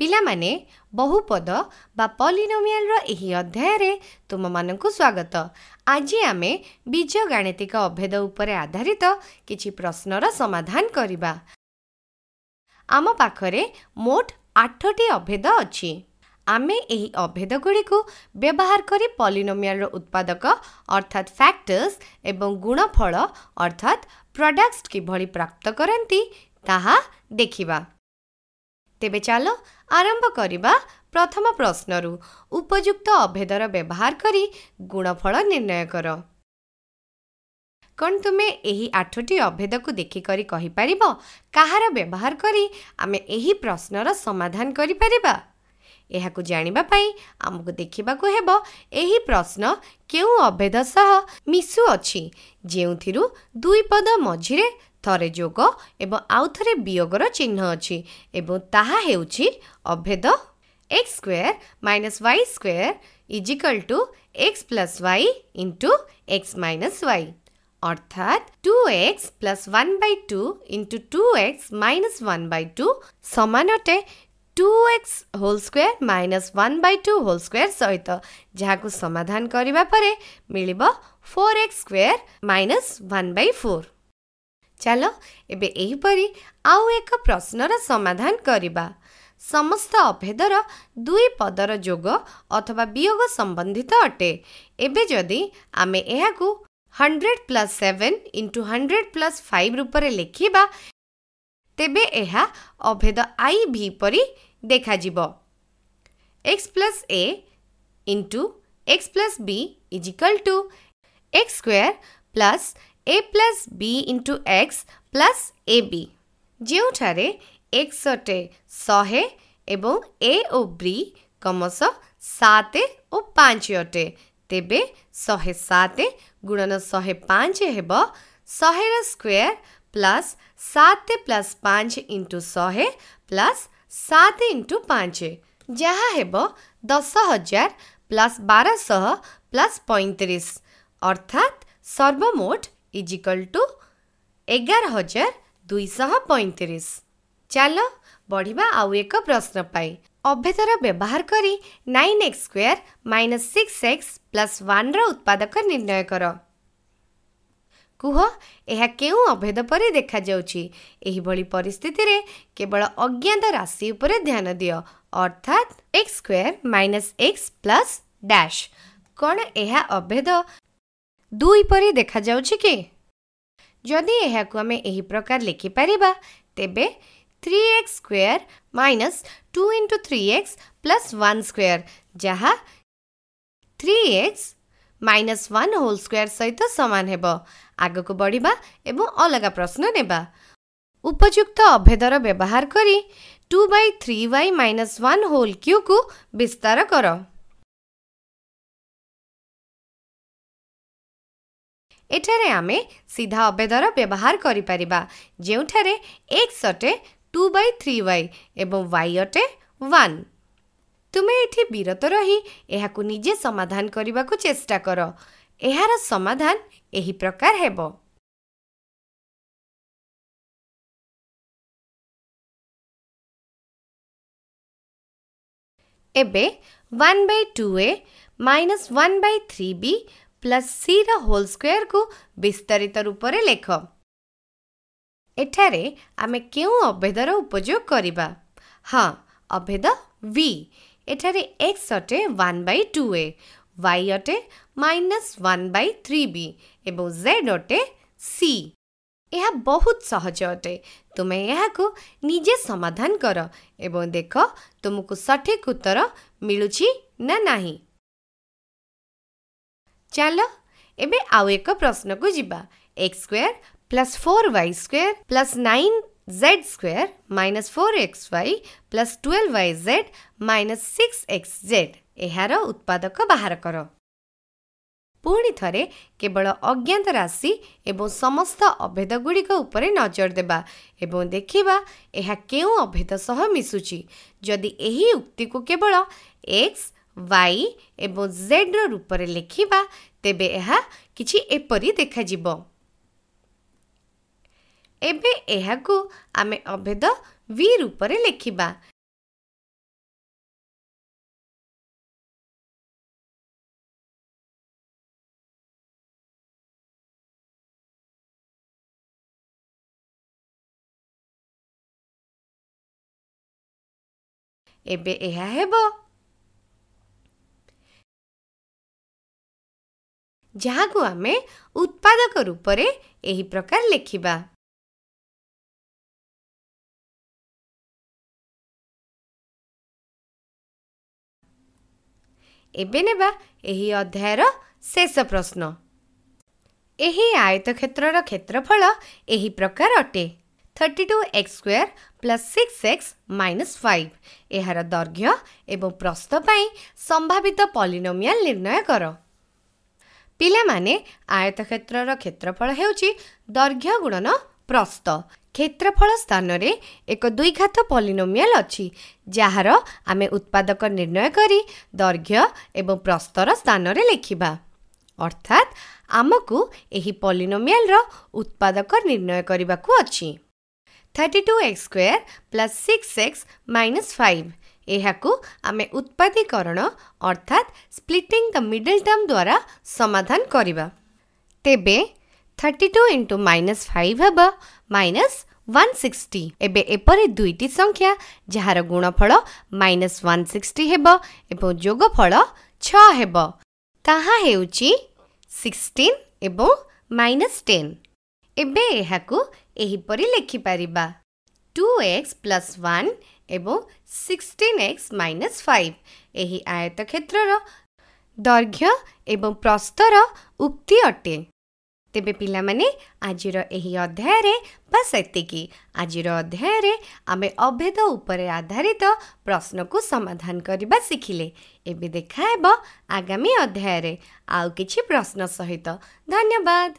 ପିଲାମାନେ ବହୁପଦ ବା ପଲିନୋମିଆଲର ଏହି ଅଧ୍ୟାୟରେ ତୁମମାନଙ୍କୁ ସ୍ୱାଗତ ଆଜି ଆମେ ବୀଜ ଗାଣିତିକ ଅଭେଦ ଉପରେ ଆଧାରିତ କିଛି ପ୍ରଶ୍ନର ସମାଧାନ କରିବା ଆମ ପାଖରେ ମୋଟ ଆଠଟି ଅଭେଦ ଅଛି ଆମେ ଏହି ଅଭେଦଗୁଡ଼ିକୁ ବ୍ୟବହାର କରି ପଲିନୋମିଆଲର ଉତ୍ପାଦକ ଅର୍ଥାତ୍ ଫ୍ୟାକ୍ଟର୍ସ ଏବଂ ଗୁଣଫଳ ଅର୍ଥାତ୍ ପ୍ରଡକ୍ଟସ୍ କିଭଳି ପ୍ରାପ୍ତ କରନ୍ତି ତାହା ଦେଖିବା ତେବେ ଚାଲ ଆରମ୍ଭ କରିବା ପ୍ରଥମ ପ୍ରଶ୍ନରୁ ଉପଯୁକ୍ତ ଅଭେଦର ବ୍ୟବହାର କରି ଗୁଣଫଳ ନିର୍ଣ୍ଣୟ କର କ'ଣ ତୁମେ ଏହି ଆଠଟି ଅଭେଦକୁ ଦେଖିକରି କହିପାରିବ କାହାର ବ୍ୟବହାର କରି ଆମେ ଏହି ପ୍ରଶ୍ନର ସମାଧାନ କରିପାରିବା ଏହାକୁ ଜାଣିବା ପାଇଁ ଆମକୁ ଦେଖିବାକୁ ହେବ ଏହି ପ୍ରଶ୍ନ କେଉଁ ଅଭେଦ ସହ ମିଶୁଅଛି ଯେଉଁଥିରୁ ଦୁଇ ପଦ ମଝିରେ ଥରେ ଯୋଗ ଏବଂ ଆଉ ଥରେ ବିୟୋଗର ଚିହ୍ନ ଅଛି ଏବଂ ତାହା ହେଉଛି ଅଭେଦ x square minus y square equal to x plus y into x minus y অর্থাৎ two x plus one by two into two x minus one by two সমানটে two x whole square minus one by two whole square সহিত যাহাকু সমাধান করিবা পরে মিলিব four x square minus one by four ଚାଲ ଏବେ ଏହିପରି ଆଉ ଏକ ପ୍ରଶ୍ନର ସମାଧାନ କରିବା ସମସ୍ତ ଅଭେଦର ଦୁଇ ପଦର ଯୋଗ ଅଥବା ବିୟୋଗ ସମ୍ବନ୍ଧିତ ଅଟେ ଏବେ ଯଦି ଆମେ ଏହାକୁ hundred plus seven into hundred plus five ରୂପରେ ଲେଖିବା ତେବେ ଏହା ଅଭେଦ ଆଇ ଭି ପରି ଦେଖାଯିବ x plus a into x plus b equal to x square plus a plus b into x plus a b जोठार एक्स अटे शहे एवं ए ब्री क्रमश सात और पच अटे तेज शहे सात गुणन शहे पाँच हेब शहे स्क्वेर प्लस सात प्लस पाँच इंटु शहे प्लस सात इंटु पाँच जहाँ हेब दस हजार प्लस बारश प्लस पैंतीस अर्थात सर्वमोठ ଇଜିକଲ୍ ଟୁ ଏଗାର ହଜାର ଦୁଇଶହ ପଇଁତିରିଶ ଚାଲ ବଢ଼ିବା ଆଉ ଏକ ପ୍ରଶ୍ନ ପାଇଁ ଅଭେଦର ବ୍ୟବହାର କରି nine x square minus six x plus ୱାନ୍ର ଉତ୍ପାଦକ ନିର୍ଣ୍ଣୟ କର କୁହ ଏହା କେଉଁ ଅଭେଦ ପରେ ଦେଖାଯାଉଛି ଏହିଭଳି ପରିସ୍ଥିତିରେ କେବଳ ଅଜ୍ଞାତ ରାଶି ଉପରେ ଧ୍ୟାନ ଦିଅ ଅର୍ଥାତ୍ x square minus x plus dash କ'ଣ ଏହା ଅଭେଦ ଦୁଇ ପରି ଦେଖାଯାଉଛି କି ଯଦି ଏହାକୁ ଆମେ ଏହି ପ୍ରକାର ଲେଖିପାରିବା ତେବେ three x square minus two into three x plus one square ଯାହା three x minus one whole square ସହିତ ସମାନ ହେବ ଆଗକୁ ବଢ଼ିବା ଏବଂ ଅଲଗା ପ୍ରଶ୍ନ ନେବା ଉପଯୁକ୍ତ ଅଭେଦର ବ୍ୟବହାର କରି two by three y minus one whole କ୍ୟୁକୁ ବିସ୍ତାର କର ଏଠାରେ ଆମେ ସିଧା ଅବେଦର ବ୍ୟବହାର କରିପାରିବା ଯେଉଁଠାରେ ଏକ୍ସ ଅଟେ ଟୁ ବାଇ ଥ୍ରୀ ୱାଇ ଏବଂ ୱାଇ ଅଟେ ୱାନ୍ ତୁମେ ଏଠି ବିରତ ରହି ଏହାକୁ ନିଜେ ସମାଧାନ କରିବାକୁ ଚେଷ୍ଟା କର ଏହାର ସମାଧାନ ଏହି ପ୍ରକାର ହେବ ଏବେ one by two a minus one by three b plus ସିର ହୋଲ୍ ସ୍କୋୟାରକୁ ବିସ୍ତାରିତ ରୂପରେ ଲେଖ ଏଠାରେ ଆମେ କେଉଁ ଅଭେଦର ଉପଯୋଗ କରିବା ହଁ ଅଭେଦ ଭି ଏଠାରେ ଏକ୍ସ ଅଟେ one by two a y ଅଟେ minus one by three b ଏବଂ ଜେଡ୍ ଅଟେ ସି ଏହା ବହୁତ ସହଜ ଅଟେ ତୁମେ ଏହାକୁ ନିଜେ ସମାଧାନ କର ଏବଂ ଦେଖ ତୁମକୁ ସଠିକ୍ ଉତ୍ତର ମିଳୁଛି ନା ନାହିଁ ଚାଲ ଏବେ ଆଉ ଏକ ପ୍ରଶ୍ନକୁ ଯିବା x square plus four y square plus nine z square minus four x y plus twelve y z minus six x z ଏହାର ଉତ୍ପାଦକ ବାହାର କର ପୁଣି ଥରେ କେବଳ ଅଜ୍ଞାତ ରାଶି ଏବଂ ସମସ୍ତ ଅଭେଦଗୁଡ଼ିକ ଉପରେ ନଜର ଦେବା ଏବଂ ଦେଖିବା ଏହା କେଉଁ ଅଭେଦ ସହ ମିଶୁଛି ଯଦି ଏହି ଉକ୍ତିକୁ କେବଳ ଏକ୍ସ ୱାଇ ଏବଂ ଜେଡ୍ର ରୂପରେ ଲେଖିବା ତେବେ ଏହା କିଛି ଏପରି ଦେଖାଯିବ ଏବେ ଏହାକୁ ଆମେ ଅଭେଦ ଭି ରୂପରେ ଲେଖିବା ଏବେ ଏହା ହେବ ଯାହାକୁ ଆମେ ଉତ୍ପାଦକ ରୂପରେ ଏହି ପ୍ରକାର ଲେଖିବା ଏବେ ନେବା ଏହି ଅଧ୍ୟାୟର ଶେଷ ପ୍ରଶ୍ନ ଏହି ଆୟତ କ୍ଷେତ୍ରର କ୍ଷେତ୍ରଫଳ ଏହି ପ୍ରକାର ଅଟେ thirty two x square plus six x minus five ଏହାର ଦୈର୍ଘ୍ୟ ଏବଂ ପ୍ରସ୍ତ ପାଇଁ ସମ୍ଭାବିତ ପଲିନୋମିଆଲ୍ ନିର୍ଣ୍ଣୟ କର ପିଲାମାନେ ଆୟତ କ୍ଷେତ୍ରର କ୍ଷେତ୍ରଫଳ ହେଉଛି ଦୈର୍ଘ୍ୟ ଗୁଣନ ପ୍ରସ୍ତ କ୍ଷେତ୍ରଫଳ ସ୍ଥାନରେ ଏକ ଦୁଇଘାତ ପଲିନୋମିଆଲ୍ ଅଛି ଯାହାର ଆମେ ଉତ୍ପାଦକ ନିର୍ଣ୍ଣୟ କରି ଦୈର୍ଘ୍ୟ ଏବଂ ପ୍ରସ୍ତର ସ୍ଥାନରେ ଲେଖିବା ଅର୍ଥାତ୍ ଆମକୁ ଏହି ପଲିନୋମିଆଲ୍ର ଉତ୍ପାଦକ ନିର୍ଣ୍ଣୟ କରିବାକୁ ଅଛି thirty two x square plus six x minus five ଏହାକୁ ଆମେ ଉତ୍ପାଦୀକରଣ ଅର୍ଥାତ୍ ସ୍ପ୍ଲିଟିଂ ଦ ମିଡ଼ିଲ୍ ଟର୍ମ ଦ୍ୱାରା ସମାଧାନ କରିବା ତେବେ thirty two into minus five ହେବ ମାଇନସ୍ ୱାନ୍ ସିକ୍ସଟି ଏବେ ଏପରି ଦୁଇଟି ସଂଖ୍ୟା ଯାହାର ଗୁଣଫଳ ମାଇନସ୍ ୱାନ୍ ସିକ୍ସଟି ହେବ ଏବଂ ଯୋଗଫଳ ଛଅ ହେବ ତାହା ହେଉଛି ସିକ୍ସଟିନ୍ ଏବଂ ମାଇନସ୍ ଟେନ୍ ଏବେ ଏହାକୁ ଏହିପରି ଲେଖିପାରିବା ଟୁ ଏକ୍ସ ପ୍ଲସ୍ ୱାନ୍ ଏବଂ ସିକ୍ସଟିନ୍ ଏକ୍ସ ମାଇନସ୍ ଫାଇଭ୍ ଏହି ଆୟତ କ୍ଷେତ୍ରର ଦୈର୍ଘ୍ୟ ଏବଂ ପ୍ରସ୍ତର ଉକ୍ତି ଅଟେ ତେବେ ପିଲାମାନେ ଆଜିର ଏହି ଅଧ୍ୟାୟରେ ବା ସେତିକି ଆଜିର ଅଧ୍ୟାୟରେ ଆମେ ଅଭେଦ ଉପରେ ଆଧାରିତ ପ୍ରଶ୍ନକୁ ସମାଧାନ କରିବା ଶିଖିଲେ ଏବେ ଦେଖାହେବ ଆଗାମୀ ଅଧ୍ୟାୟରେ ଆଉ କିଛି ପ୍ରଶ୍ନ ସହିତ ଧନ୍ୟବାଦ